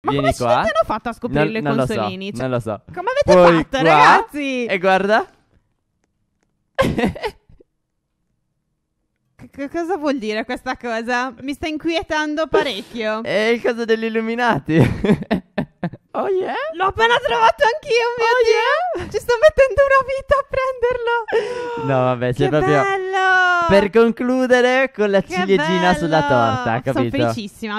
Ma Vieni come qua. come hanno fatto a scoprire non, le non consolini? Lo so, cioè, non lo so. Come avete Poi fatto, qua, ragazzi? E guarda. C- cosa vuol dire questa cosa? Mi sta inquietando parecchio. È il caso degli illuminati. oh yeah? L'ho appena trovato anch'io, mio oh Dio. Yeah? Ci sto mettendo una vita a prenderlo. No, vabbè, c'è che proprio... bello! Per concludere con la che ciliegina bello. sulla torta, capito? Sono felicissima.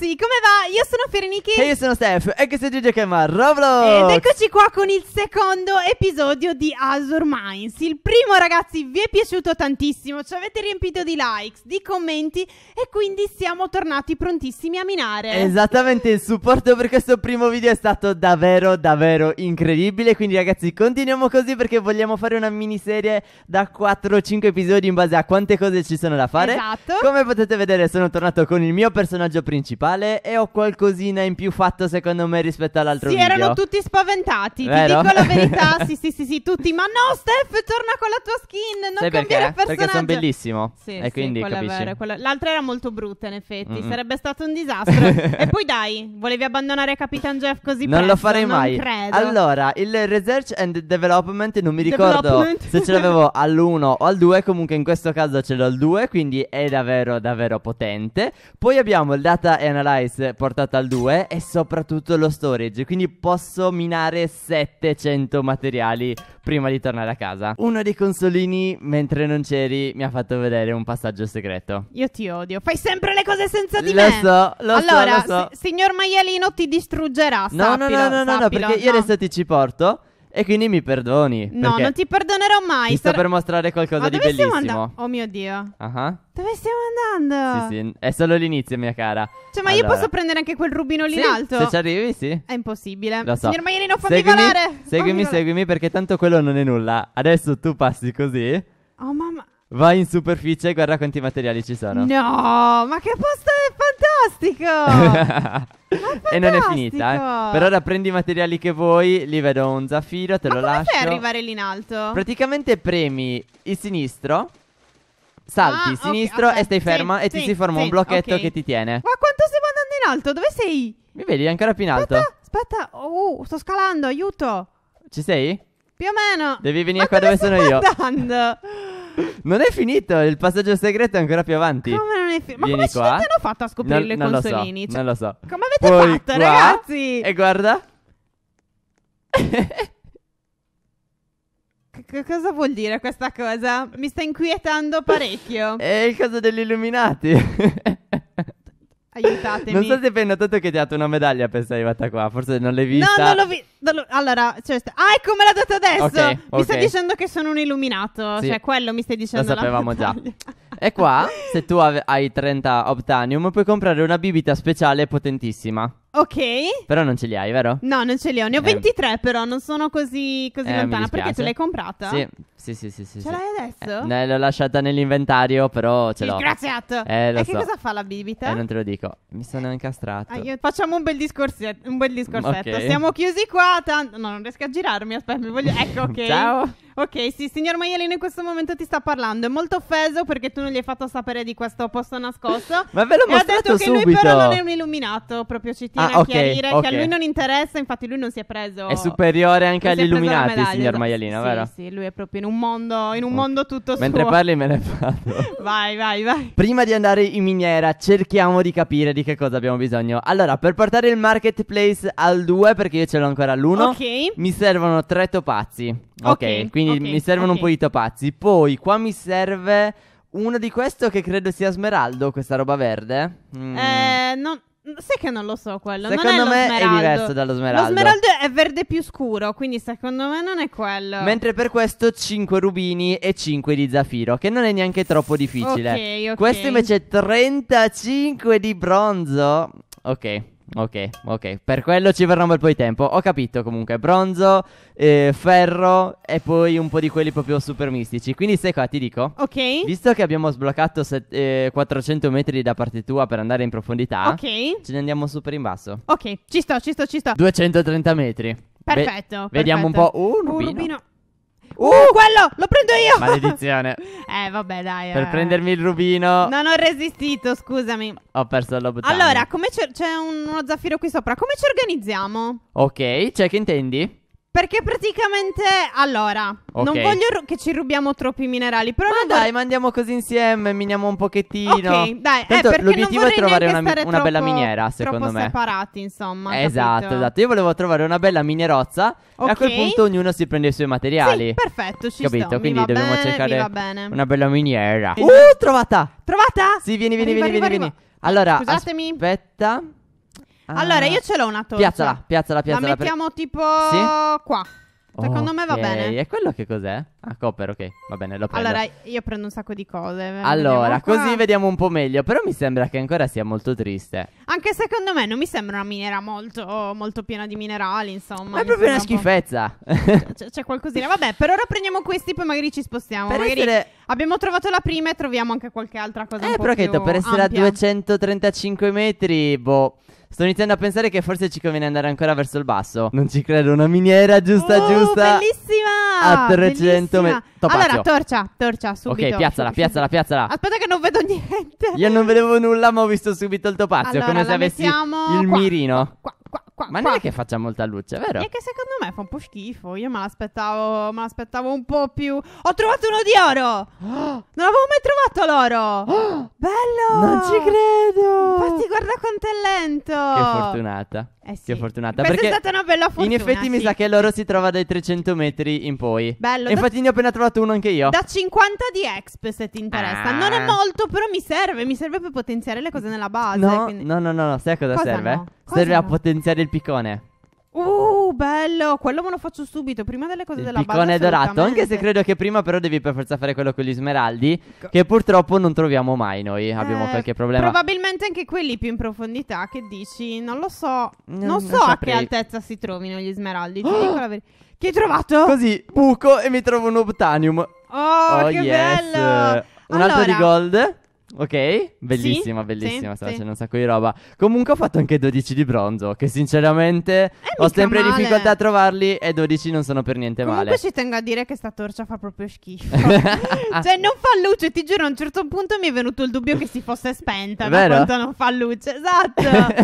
ragazzi, come va? Io sono Ferenichi E io sono Steph E che siete giochiamo a Roblox Ed eccoci qua con il secondo episodio di Azure Minds Il primo ragazzi vi è piaciuto tantissimo Ci avete riempito di likes, di commenti E quindi siamo tornati prontissimi a minare Esattamente, il supporto per questo primo video è stato davvero davvero incredibile Quindi ragazzi continuiamo così perché vogliamo fare una miniserie da 4 5 episodi In base a quante cose ci sono da fare Esatto Come potete vedere sono tornato con il mio personaggio principale Vale, e ho qualcosina in più fatto secondo me rispetto all'altro sì, video. erano tutti spaventati, Vero? ti dico la verità. sì, sì, sì, sì, tutti. Ma no, Steph, torna con la tua skin. Non Sai perché? Personaggio. Perché sono bellissimo. Sì, e sì, quindi capisci. Vera, quella... L'altra era molto brutta, in effetti. Mm-hmm. Sarebbe stato un disastro. e poi dai, volevi abbandonare Capitan Jeff così non presto? Non lo farei non mai. Credo. Allora, il Research and Development non mi ricordo se ce l'avevo all'1 o al 2. Comunque in questo caso ce l'ho al 2, quindi è davvero, davvero potente. Poi abbiamo il Data and Analyze portata al 2 e soprattutto lo storage, quindi posso minare 700 materiali prima di tornare a casa. Uno dei consolini, mentre non c'eri, mi ha fatto vedere un passaggio segreto. Io ti odio, fai sempre le cose senza di lo me. So, lo allora, so, lo so. Allora, signor maialino ti distruggerà, no, sappilo, no, no, no, sappilo, no, perché no. io adesso ti ci porto e quindi mi perdoni. No, non ti perdonerò mai. Ti sto sar- per mostrare qualcosa Ma di dove Stiamo andando? oh mio Dio. Uh-huh. Dove stiamo andando? Sì, sì, è solo l'inizio, mia cara. Cioè, ma allora. io posso prendere anche quel rubino lì sì, in alto? Se ci arrivi, sì. È impossibile. Lo so. Signor Maialino, fammi seguimi, volare. Seguimi, fammi seguimi, perché tanto quello non è nulla. Adesso tu passi così. Oh, mamma. Vai in superficie e guarda quanti materiali ci sono. No, ma che posto è fantastico! e non è finita. Eh. Per ora prendi i materiali che vuoi, lì vedo un zaffiro, te Ma lo come lascio. Come fai arrivare lì in alto? Praticamente premi il sinistro, salti ah, il sinistro okay, okay. e stai ferma sì, e ti sì, si forma sì, un blocchetto okay. che ti tiene. Ma quanto stiamo andando in alto? Dove sei? Mi vedi ancora più in alto? Aspetta, aspetta. oh, sto scalando, aiuto. Ci sei? Più o meno. Devi venire Ma qua dove sono io. andando? Non è finito, il passaggio segreto è ancora più avanti. Come non è finito? Ma Vieni come ci hanno fatto a scoprire non, le non consolini? Lo so, cioè, non lo so. Come avete Poi fatto, qua, ragazzi? E guarda. cosa vuol dire questa cosa? Mi sta inquietando parecchio. È il caso degli illuminati. Aiutatemi. Non so se hai notato che ti ha dato una medaglia per essere arrivata qua. Forse non l'hai vista. No, non l'ho vista. allora, cioè, sta- ah, ecco, me l'ha data adesso. Okay, mi okay. stai dicendo che sono un illuminato. Sì. Cioè, quello mi stai dicendo. Lo sapevamo già. e qua, se tu ave- hai 30 Optanium, puoi comprare una bibita speciale potentissima. Ok. Però non ce li hai, vero? No, non ce li ho. Ne ho 23, eh. però non sono così, così eh, lontana. Perché tu l'hai comprata? Sì, sì, sì. sì, sì ce l'hai adesso? Eh, l'ho lasciata nell'inventario, però ce l'ho. Disgraziato. Eh, lo e so. che cosa fa la bibita? Eh, non te lo dico. Mi sono incastrato. Ah, io... Facciamo un bel, discorsetto. Un bel discorsetto. Okay. Siamo chiusi qua. Tan... No, non riesco a girarmi. Aspetta, mi voglio. Ecco, ok. Ciao. Ok, sì, signor Maialino in questo momento ti sta parlando. È molto offeso perché tu non gli hai fatto sapere di questo posto nascosto. Ma ve l'ho mostrato subito. E ha detto che subito. lui però non è un illuminato, proprio ci tiene ah, a okay, chiarire okay. che a lui non interessa, infatti lui non si è preso... È superiore anche agli illuminati, signor esatto. Maialino, sì, vero? Sì, lui è proprio in un mondo, in un oh. mondo tutto Mentre suo. Mentre parli me ne vado. vai, vai, vai. Prima di andare in miniera, cerchiamo di capire di che cosa abbiamo bisogno. Allora, per portare il marketplace al 2, perché io ce l'ho ancora all'1, okay. mi servono tre topazzi. Ok, okay quindi okay, mi servono un po' di topazzi. Poi qua mi serve uno di questo che credo sia smeraldo, questa roba verde. Mm. Eh, no, Sai che non lo so quello. Secondo non è me è diverso dallo smeraldo. Lo smeraldo è verde più scuro, quindi secondo me non è quello. Mentre per questo 5 rubini e 5 di zaffiro, che non è neanche troppo difficile. Ok, ok. Questo invece è 35 di bronzo. Ok. Ok, ok, per quello ci verrà un bel po' di tempo. Ho capito comunque, bronzo, eh, ferro e poi un po' di quelli proprio super mistici. Quindi stai qua, ti dico. Ok. Visto che abbiamo sbloccato set- eh, 400 metri da parte tua per andare in profondità, Ok. ce ne andiamo super in basso. Ok, ci sto, ci sto, ci sto. 230 metri. Ve- Perfetto. vediamo perfetto. un po'. Uh, un rubino. Uh, uh, quello lo prendo io. Maledizione. eh, vabbè, dai. Per eh. prendermi il rubino. Non ho resistito, scusami. Ho perso la lobo. Allora, c'è, c'è uno zaffiro qui sopra. Come ci organizziamo? Ok, cioè che intendi? Perché praticamente, allora, Ok. non voglio ru- che ci rubiamo troppi minerali, però Ma non dai, ma andiamo così insieme, miniamo un pochettino. Ok, dai, eh, Tanto perché l'obiettivo è non vorrei trovare neanche una mi- bella miniera, secondo me. troppo me. separati, insomma. esatto, capito? esatto. Io volevo trovare una bella minerozza e a quel punto ognuno si prende i suoi materiali. Sì, perfetto, ci Capito, sto. mi quindi va dobbiamo bene, cercare va bene. Una bella miniera. Uh, trovata! Trovata? Sì, vieni, vieni, Arriva, vieni, arriva, vieni. arriva. Allora, Scusatemi. aspetta. Allora, ah. io ce l'ho una torcia. Piazzala, piazzala, piazzala. La mettiamo per... tipo sì? qua. Secondo okay. me va bene. E quello che cos'è? Ah, copper, ok. Va bene, lo prendo. Allora, io prendo un sacco di cose. Allora, così vediamo un po' meglio. Però mi sembra che ancora sia molto triste. Anche secondo me non mi sembra una miniera molto, molto piena di minerali, insomma. Ma è proprio una schifezza. c'è, c'è qualcosina. Vabbè, per ora prendiamo questi, poi magari ci spostiamo. Per magari essere... abbiamo trovato la prima e troviamo anche qualche altra cosa. Eh, però che per essere ampia. a 235 metri, boh. Sto iniziando a pensare che forse ci conviene andare ancora verso il basso. Non ci credo, una miniera giusta, oh, giusta. Bellissima! A 300 metri. Allora, torcia, torcia, subito. Ok, piazzala, piazzala, piazzala. Aspetta che non vedo niente. Io non vedevo nulla, ma ho visto subito il topazio, allora, come se avessi il qua, mirino. Qua. Qua, ma qua. non è che faccia molta luce, vero? È che secondo me fa un po' schifo. Io me l'aspettavo, me l'aspettavo un po' più. Ho trovato uno di oro! Non avevo mai trovato l'oro! Oh! Bello! Non ci credo! Infatti, guarda quanto è lento! Che fortunata! Eh sì. Che fortunata! Questa perché è stata una bella fortuna. In effetti, sì. mi sa che l'oro si trova dai 300 metri in poi. Bello! E infatti, da... ne ho appena trovato uno anche io. Da 50 di exp, se ti interessa. Ah. Non è ah. molto, però mi serve. Mi serve per potenziare le cose nella base. No, quindi... no, no, no, no. Sai a cosa, cosa serve? No? Cosa? Serve a potenziare il piccone. Uh, bello! Quello me lo faccio subito, prima delle cose il della base. Il piccone dorato, anche se credo che prima però devi per forza fare quello con gli smeraldi, Co- che purtroppo non troviamo mai noi, abbiamo eh, qualche problema. Probabilmente anche quelli più in profondità che dici, non lo so, non, non so saprei. a che altezza si trovino gli smeraldi, ti dico la verità. Che hai trovato? Così, buco e mi trovo un obtanium. Oh, oh che yes. bello! Un allora, altro di gold. Ok, bellissima, sì, bellissima, sì, sì. c'è un sacco di roba. Comunque ho fatto anche 12 di bronzo, che sinceramente eh, ho sempre male. difficoltà a trovarli e 12 non sono per niente Comunque male. Comunque ci tengo a dire che sta torcia fa proprio schifo. cioè non fa luce, ti giuro, a un certo punto mi è venuto il dubbio che si fosse spenta, Vero? ma quanto non fa luce. Esatto.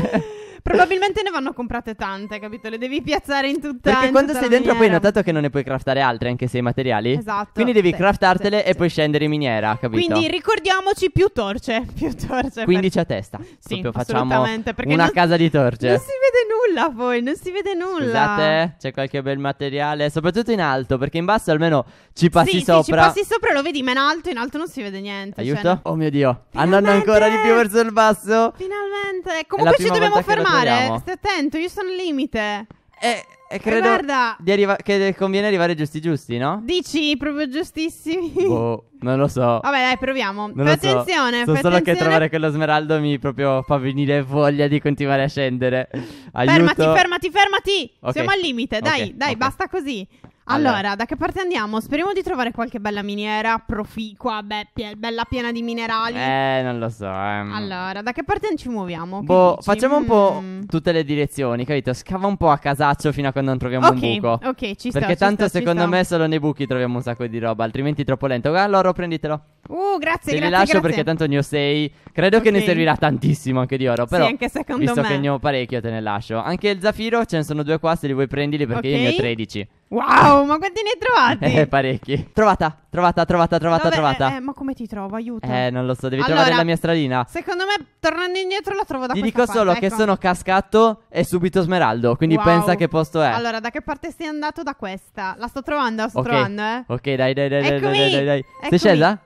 Probabilmente ne vanno comprate tante, capito? Le devi piazzare in tutta Perché in quando tutta sei dentro miniera. poi hai notato che non ne puoi craftare altre, anche se i materiali. Esatto. Quindi devi sì, craftartele sì, e sì. poi scendere in miniera, capito? Quindi ricordiamoci più torce, più torce. 15 per... a testa. Sì, Proprio facciamo assolutamente. Una non... casa di torce. Non si vede nulla nulla poi, non si vede nulla. Scusate, eh, c'è qualche bel materiale, soprattutto in alto, perché in basso almeno ci passi sì, sopra. Sì, ci passi sopra lo vedi, ma in alto, in alto non si vede niente. Cioè, Aiuto? Cioè... Oh mio Dio, Finalmente! andando ancora di più verso il basso. Finalmente, comunque ci dobbiamo fermare. Stai attento, io sono al limite. Eh... E credo guarda, arriva- che conviene arrivare giusti giusti, no? Dici proprio giustissimi. Boh, non lo so. Vabbè, dai, proviamo. Non fai attenzione. So, so fai solo che trovare quello smeraldo mi proprio fa venire voglia di continuare a scendere. Aiuto. Fermati, fermati, fermati. Okay. Siamo al limite. Dai, okay. dai, okay. basta così. Allora, da che parte andiamo? Speriamo di trovare qualche bella miniera proficua, be- pie- bella piena di minerali. Eh, non lo so. Ehm. Allora, da che parte ci muoviamo? Che boh, dici? facciamo un po' mm. tutte le direzioni, capito? Scava un po' a casaccio fino a quando non troviamo okay, un buco. Ok, ci sta. Perché sto, tanto sto, secondo me solo nei buchi troviamo un sacco di roba, altrimenti è troppo lento. Allora, prenditelo. Uh, grazie, Te grazie. Te le lascio grazie. perché tanto ne ho 6. Credo okay. che ne servirà tantissimo anche di oro. Però, sì, anche secondo visto me. che ne ho parecchio, te ne lascio. Anche il zafiro, ce ne sono due qua. Se li vuoi prendili perché okay. io ne ho 13. Wow, ma quanti ne hai trovati? eh, parecchi. Trovata, trovata, trovata, trovata, Dove, trovata. Eh, eh, ma come ti trovo? Aiuto. Eh, non lo so, devi allora, trovare la mia stradina. Secondo me, tornando indietro, la trovo da Ti dico parte, solo ecco. che sono cascato e subito smeraldo. Quindi wow. pensa che posto è. Allora, da che parte sei andato da questa? La sto trovando, la sto okay. trovando, eh. Ok, dai, dai, dai, Eccomi. dai, dai, dai, dai. Sei scesa?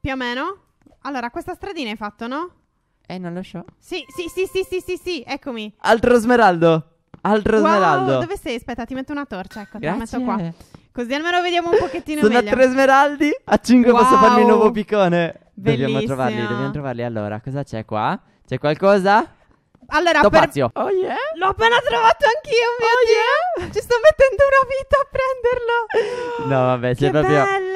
Più o meno? Allora, questa stradina hai fatto, no? Eh, non lo so. Sì, sì, sì, sì, sì, sì, sì, eccomi. Altro smeraldo. Altro wow, smeraldo. Dove sei? Aspetta, ti metto una torcia, ecco, Grazie. te la metto qua. Così almeno vediamo un pochettino Sono meglio. a tre smeraldi, a cinque wow. posso farmi un nuovo piccone. Bellissimo. Dobbiamo trovarli, dobbiamo trovarli. Allora, cosa c'è qua? C'è qualcosa? Allora, Topazio. Per... Oh yeah. L'ho appena trovato anch'io, mio oh Dio. Yeah. Ci sto mettendo una vita a prenderlo. No, vabbè, c'è proprio bello.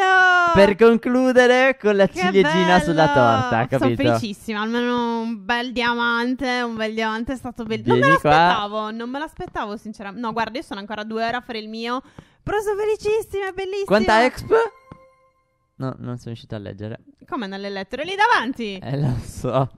Per concludere con la che ciliegina bello. sulla torta, capito? Sono felicissima, almeno un bel diamante, un bel diamante è stato bellissimo. Non me l'aspettavo, qua. non me l'aspettavo sinceramente. No, guarda, io sono ancora due ore a fare il mio. Però sono felicissima, è bellissimo. Quanta exp? No, non sono riuscito a leggere. Come nelle lettere lì davanti? Eh, lo so.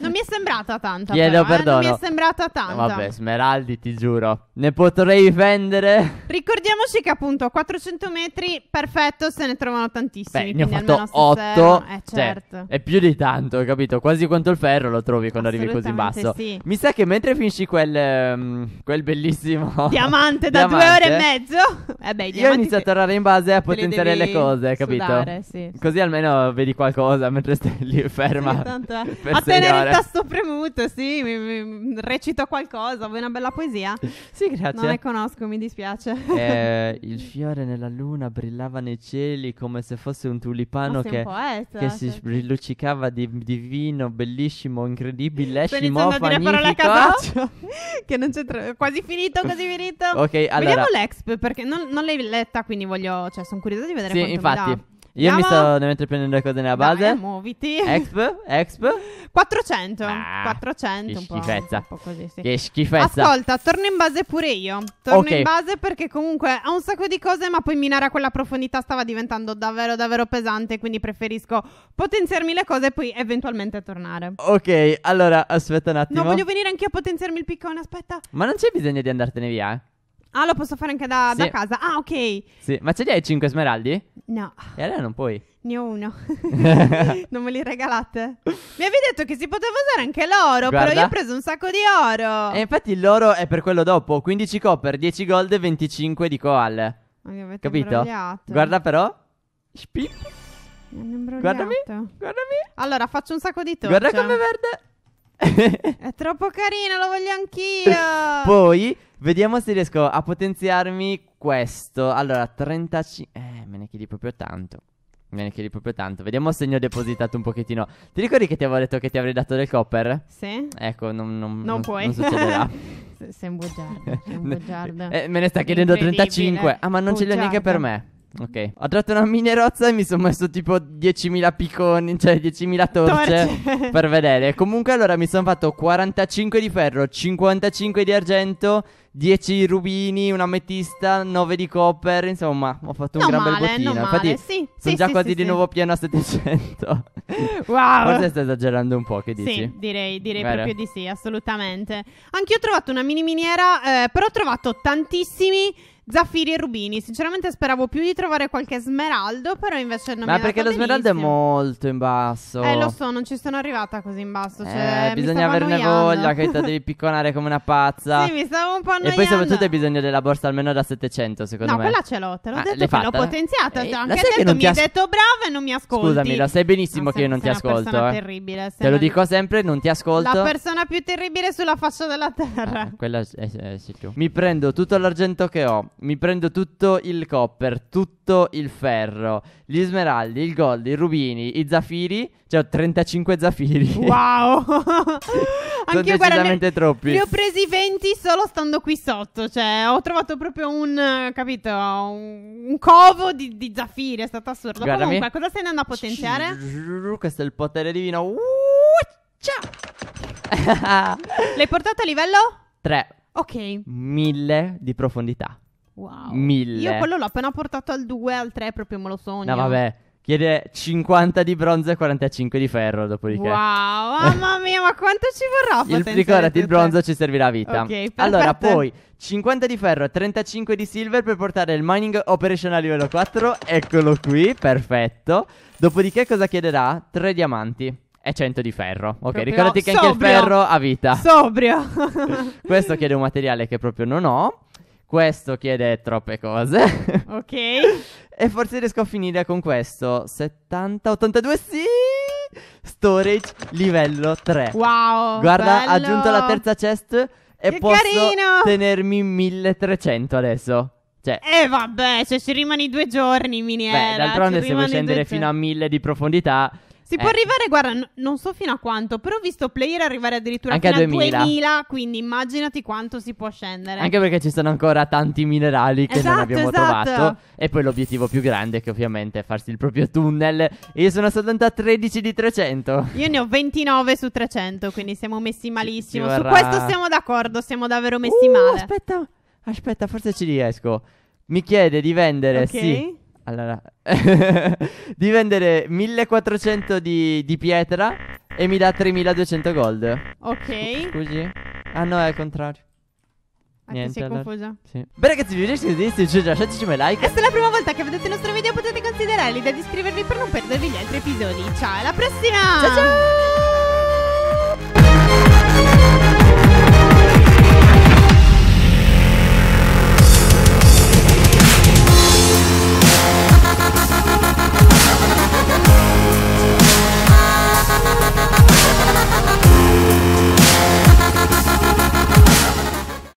Non mi è sembrata tanta. Glielo però, perdono. Eh? Non mi è sembrata tanta. Vabbè, Smeraldi, ti giuro. Ne potrei vendere. Ricordiamoci che appunto 400 metri, perfetto, se ne trovano tantissimi. Beh, ne ho fatto 8. Eh, cioè, certo. Cioè, è più di tanto, capito? Quasi quanto il ferro lo trovi quando arrivi così in basso. Sì. Mi sa che mentre finisci quel, um, quel bellissimo... Diamante da diamante, due ore e mezzo. eh beh, io inizio a tornare in base a potenziare le cose, capito? Sudare, sì, sì. Così almeno vedi qualcosa mentre stai lì ferma. Sì, tanto è. per a sei ore tasto premuto, sì, mi, mi, recito qualcosa, vuoi una bella poesia? Sì, grazie. Non le conosco, mi dispiace. Eh, il fiore nella luna brillava nei cieli come se fosse un tulipano che, un poeta, che sì. si certo. riluccicava di divino, bellissimo, incredibile, Sto iniziando a parole a che non c'entra, quasi finito, quasi finito. ok, allora. Vediamo l'exp, perché non, non l'hai letta, quindi voglio, cioè, sono curiosa di vedere sì, quanto infatti. Io mi sto mentre prendendo le cose nella base. Dai, muoviti. Exp, exp. 400. Ah, 400 un po'. Schifezza. Un po' così, sì. Che schifezza. Ascolta, torno in base pure io. Torno okay. in base perché comunque ha un sacco di cose, ma poi minare a quella profondità stava diventando davvero davvero pesante, quindi preferisco potenziarmi le cose e poi eventualmente tornare. Ok, allora aspetta un attimo. No, voglio venire anch'io a potenziarmi il piccone, aspetta. Ma non c'è bisogno di andartene via, eh? Ah, lo posso fare anche da, Sì. da casa. Ah, ok. Sì, ma ce li hai 5 smeraldi? No, E allora non puoi. ne ho uno. non me li regalate? Mi avevi detto che si poteva usare anche l'oro, però io ho preso un sacco di oro. E infatti l'oro è per quello dopo. 15 copper, 10 gold e 25 di koal. Ma che avete Capito? imbrogliato. Guarda però. Spi. Mi hanno imbrogliato. Guardami. Guardami. Allora, faccio un sacco di torce. Guarda come verde. È troppo carino, lo voglio anch'io. Poi Vediamo se riesco a potenziarmi questo. Allora, 35... Eh, me ne chiedi proprio tanto. Me ne chiedi proprio tanto. Vediamo se ne ho depositato un pochettino. Ti ricordi che ti avevo detto che ti avrei dato del copper? Sì. Ecco, non, non, non, non puoi. Non succederà. sei un bugiardo. Sei un bugiardo. Eh, me ne sta chiedendo 35. Ah, ma non bugiardo. ce li ho neanche per me. Ok, ho tratto una minerozza e mi sono messo tipo 10.000 picconi, cioè 10.000 torce, torce. per vedere. Comunque allora mi sono fatto 45 di ferro, 55 di argento, 10 rubini, un ametista, 9 di copper, insomma, ho fatto un non gran male, bel bottino. Male. Infatti, sì, sono sì, già sì, quasi di nuovo pieno a 700. wow! Forse stai esagerando un po', che dici? Sì, direi, direi proprio di sì, assolutamente. Anch'io ho trovato una mini miniera, eh, però ho trovato tantissimi Zaffiri e rubini. Sinceramente speravo più di trovare qualche smeraldo, però invece non Ma mi è perché lo smeraldo è molto in basso. Eh, lo so, non ci sono arrivata così in basso. Cioè, eh, bisogna averne annoiando. voglia, che te devi picconare come una pazza. Sì, mi stavo un po' annoiando. E poi soprattutto hai bisogno della borsa almeno da 700, secondo no, me. No, quella ce l'ho, te l'ho ah, detto che l'ho potenziata. Eh, cioè, anche adesso mi hai detto brava e non mi ascolti. Scusami, lo sai benissimo no, che io non ti ascolto. È eh. terribile. Te lo dico sempre, non ti ascolto. La persona più terribile sulla faccia della ah, terra. Ah, quella è, è, è, Mi prendo tutto l'argento che ho mi prendo tutto il copper, tutto il ferro, gli smeraldi, il gold, i rubini, i zaffiri. Cioè, ho 35 zaffiri. Wow! Sono Anch'io, decisamente ne, troppi. Ne ho presi 20 solo stando qui sotto. Cioè, ho trovato proprio un, capito, un, covo di, di, zaffiri. È stato assurdo. Guardami. Comunque, cosa stai andando a potenziare? Questo è il potere divino. ciao! L'hai portato a livello? 3. Ok. 1000 di profondità. Wow. 1000. Io quello l'ho appena portato al 2, al 3 proprio me lo sogno. No, vabbè. Chiede 50 di bronzo e 45 di ferro, dopodiché. Wow, mamma mia, ma quanto ci vorrà il, Ricordati, il bronzo ci servirà a vita. Okay, allora, poi 50 di ferro e 35 di silver per portare il mining operation a livello 4. Eccolo qui, perfetto. Dopodiché cosa chiederà? 3 diamanti e 100 di ferro. Ok, proprio ricordati che sobrio. anche il ferro ha vita. Sobrio. Questo chiede un materiale che proprio non ho. Questo chiede troppe cose. Ok. e forse riesco a finire con questo. 70, 82, sì! Storage livello 3. Wow! Guarda, bello. aggiunto la terza chest e che posso carino. tenermi 1300 adesso. Cioè, eh vabbè, cioè ci rimani due giorni, miniera. Beh, d'altronde se vuoi scendere fino a 1000 di profondità si eh. può arrivare, guarda, n- non so fino a quanto, però ho visto player arrivare addirittura Anche fino a 2000. 2000. quindi immaginati quanto si può scendere. Anche perché ci sono ancora tanti minerali che esatto, non abbiamo esatto. trovato. E poi l'obiettivo più grande che ovviamente è farsi il proprio tunnel. Io sono soltanto a 13 di 300. Io ne ho 29 su 300, quindi siamo messi malissimo. Ci, ci Su questo siamo d'accordo, siamo davvero messi uh, male. Aspetta, aspetta, forse ci riesco. Mi chiede di vendere, okay. sì allora, di vendere 1400 di, di pietra e mi dà 3200 gold. Ok. Scusi. Ah no, è al contrario. Ah, Niente, sei allora. confusa. Sì. Beh ragazzi, vi piace di questo lasciateci un like. se è la prima volta che vedete il nostro video potete considerare l'idea di iscrivervi per non perdervi gli altri episodi. Ciao, alla prossima! Ciao ciao!